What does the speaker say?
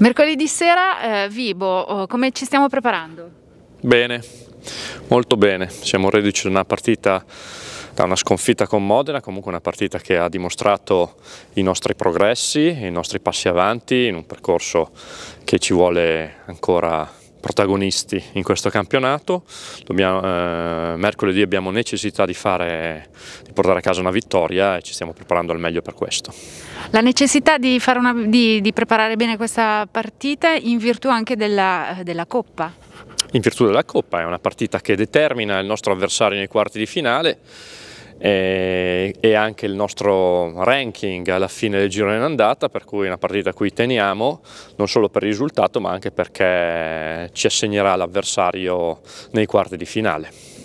Mercoledì sera, eh, Vibo, oh, come ci stiamo preparando? Bene, molto bene. Siamo reduci da una partita, da una sconfitta con Modena, comunque una partita che ha dimostrato i nostri progressi, i nostri passi avanti in un percorso che ci vuole ancora protagonisti in questo campionato. Dobbiamo, eh, mercoledì abbiamo necessità di, fare, di, portare a casa una vittoria e ci stiamo preparando al meglio per questo. La necessità di, una, di, di preparare bene questa partita in virtù anche della, della Coppa? In virtù della Coppa, è una partita che determina il nostro avversario nei quarti di finale e, anche il nostro ranking alla fine del giro in andata, per cui è una partita a cui teniamo, non solo per il risultato ma anche perché ci assegnerà l'avversario nei quarti di finale.